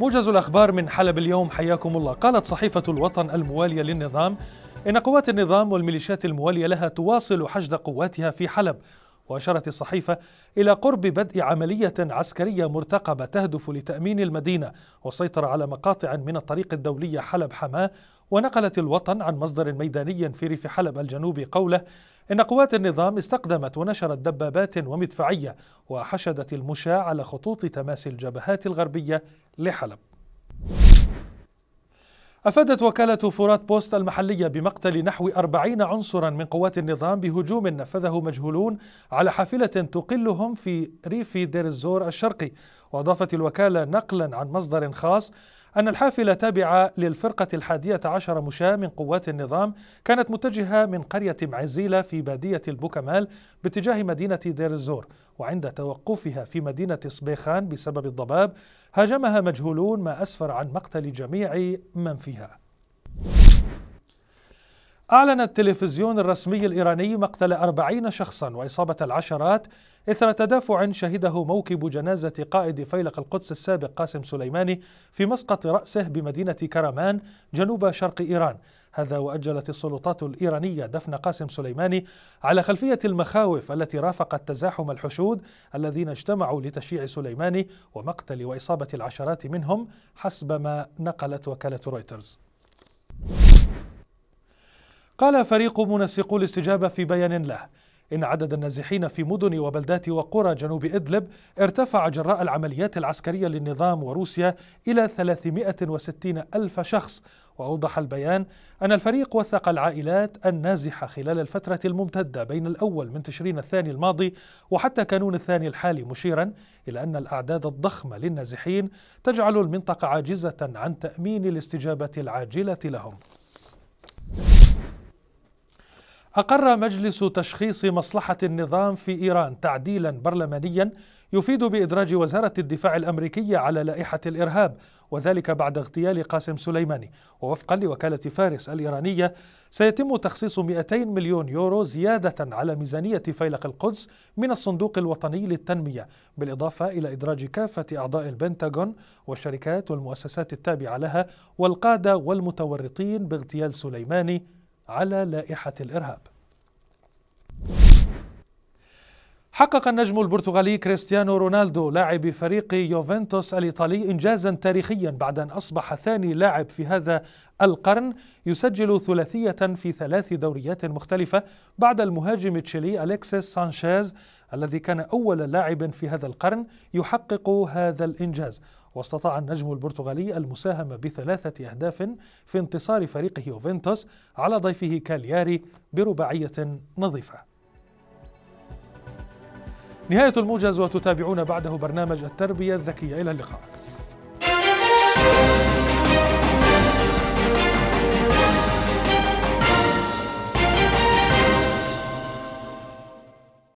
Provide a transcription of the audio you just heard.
موجز الأخبار من حلب اليوم حياكم الله قالت صحيفة الوطن الموالية للنظام إن قوات النظام والميليشيات الموالية لها تواصل حشد قواتها في حلب وأشارت الصحيفة إلى قرب بدء عملية عسكرية مرتقبة تهدف لتأمين المدينة والسيطرة على مقاطع من الطريق الدولية حلب حماة ونقلت الوطن عن مصدر ميداني في ريف حلب الجنوبي قوله إن قوات النظام استقدمت ونشرت دبابات ومدفعية وحشدت المشاة على خطوط تماسي الجبهات الغربية لحلب أفادت وكالة فرات بوست المحلية بمقتل نحو أربعين عنصرا من قوات النظام بهجوم نفذه مجهولون على حافلة تقلهم في ريف دير الزور الشرقي وأضافت الوكالة نقلا عن مصدر خاص أن الحافلة تابعة للفرقة الحادية عشر مشاة من قوات النظام كانت متجهة من قرية معزيلة في بادية البوكمال باتجاه مدينة دير الزور وعند توقفها في مدينة صبيخان بسبب الضباب هاجمها مجهولون ما أسفر عن مقتل جميع من فيها أعلن التلفزيون الرسمي الإيراني مقتل أربعين شخصا وإصابة العشرات إثر تدافع شهده موكب جنازة قائد فيلق القدس السابق قاسم سليماني في مسقط رأسه بمدينة كرمان جنوب شرق إيران هذا وأجلت السلطات الإيرانية دفن قاسم سليماني على خلفية المخاوف التي رافقت تزاحم الحشود الذين اجتمعوا لتشييع سليماني ومقتل وإصابة العشرات منهم حسب ما نقلت وكالة رويترز قال فريق منسقو الاستجابة في بيان له إن عدد النازحين في مدن وبلدات وقرى جنوب إدلب ارتفع جراء العمليات العسكرية للنظام وروسيا إلى 360 ألف شخص وأوضح البيان أن الفريق وثق العائلات النازحة خلال الفترة الممتدة بين الأول من تشرين الثاني الماضي وحتى كانون الثاني الحالي مشيرا إلى أن الأعداد الضخمة للنازحين تجعل المنطقة عاجزة عن تأمين الاستجابة العاجلة لهم أقر مجلس تشخيص مصلحة النظام في إيران تعديلا برلمانيا يفيد بإدراج وزارة الدفاع الأمريكية على لائحة الإرهاب وذلك بعد اغتيال قاسم سليماني ووفقا لوكالة فارس الإيرانية سيتم تخصيص 200 مليون يورو زيادة على ميزانية فيلق القدس من الصندوق الوطني للتنمية بالإضافة إلى إدراج كافة أعضاء البنتاغون والشركات والمؤسسات التابعة لها والقادة والمتورطين باغتيال سليماني على لائحة الإرهاب حقق النجم البرتغالي كريستيانو رونالدو لاعب فريق يوفنتوس الإيطالي إنجازا تاريخيا بعد أن أصبح ثاني لاعب في هذا القرن يسجل ثلاثية في ثلاث دوريات مختلفة بعد المهاجم التشيلي أليكسيس سانشيز الذي كان أول لاعب في هذا القرن يحقق هذا الإنجاز واستطاع النجم البرتغالي المساهمة بثلاثة أهداف في انتصار فريقه يوفنتوس على ضيفه كالياري برباعية نظيفة نهاية الموجز وتتابعون بعده برنامج التربية الذكية إلى اللقاء